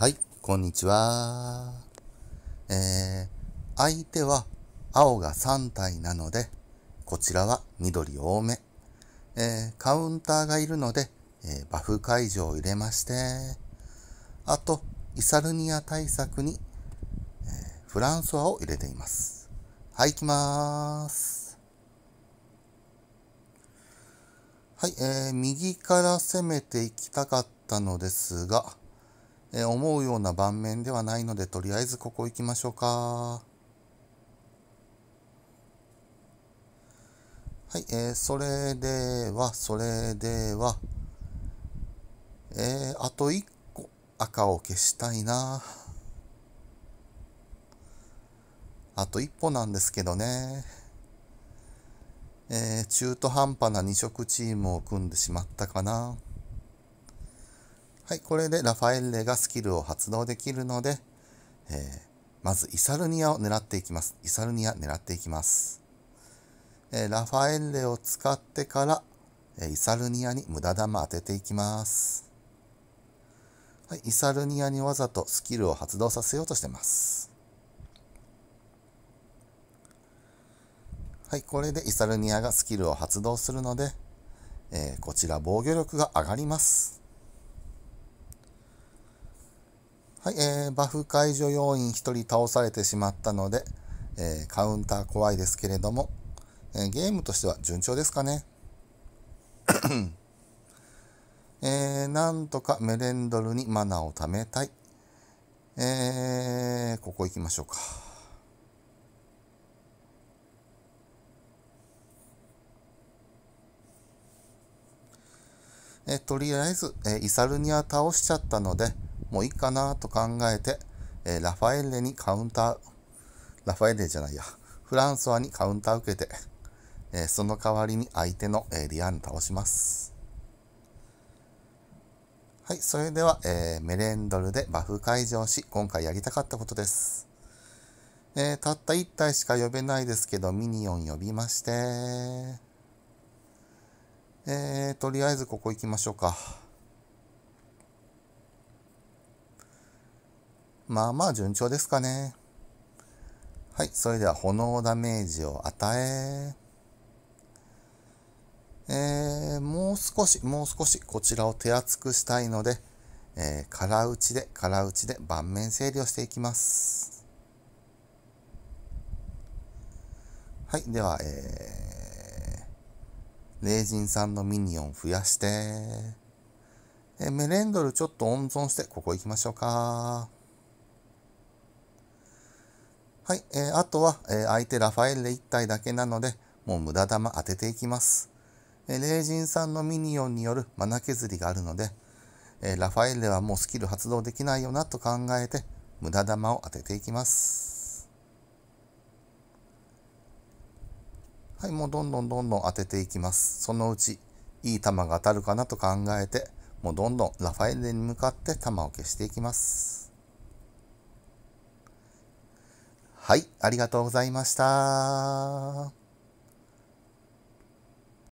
はい、こんにちは。えー、相手は青が3体なので、こちらは緑多め。えー、カウンターがいるので、えー、バフ解除を入れまして、あと、イサルニア対策に、えー、フランソワを入れています。はい、行きまーす。はい、えー、右から攻めていきたかったのですが、え思うような盤面ではないのでとりあえずここ行きましょうかはい、えー、それではそれではえー、あと一個赤を消したいなあと一歩なんですけどねえー、中途半端な二色チームを組んでしまったかな。はい、これでラファエッレがスキルを発動できるので、えー、まずイサルニアを狙っていきます。イサルニア狙っていきます。えー、ラファエッレを使ってから、えー、イサルニアに無駄玉当てていきます。はい、イサルニアにわざとスキルを発動させようとしてます。はい、これでイサルニアがスキルを発動するので、えー、こちら防御力が上がります。はい、えー、バフ解除要員1人倒されてしまったので、えー、カウンター怖いですけれども、えー、ゲームとしては順調ですかね。えー、なんとかメレンドルにマナーを貯めたい。えー、ここ行きましょうか。えー、とりあえず、えー、イサルニア倒しちゃったので、もういいかなと考えて、えー、ラファエレにカウンター、ラファエレじゃないや、フランソワにカウンター受けて、えー、その代わりに相手の、えー、リアーヌ倒します。はい、それでは、えー、メレンドルでバフ解除し、今回やりたかったことです。えー、たった1体しか呼べないですけど、ミニオン呼びまして、えー、とりあえずここ行きましょうか。まあまあ順調ですかね。はい、それでは炎ダメージを与え。えー、もう少し、もう少しこちらを手厚くしたいので、えー、空打ちで、空打ちで盤面整理をしていきます。はい、では、えー、霊人さんのミニオン増やして、えー、メレンドルちょっと温存して、ここ行きましょうか。はい、えー、あとは、えー、相手ラファエルレ1体だけなので、もう無駄玉当てていきます。えー、霊人さんのミニオンによるマナ削りがあるので、えー、ラファエルレはもうスキル発動できないよなと考えて、無駄玉を当てていきます。はい、もうどんどんどんどん当てていきます。そのうち、いい玉が当たるかなと考えて、もうどんどんラファエルレに向かって玉を消していきます。はい、ありがとうございました。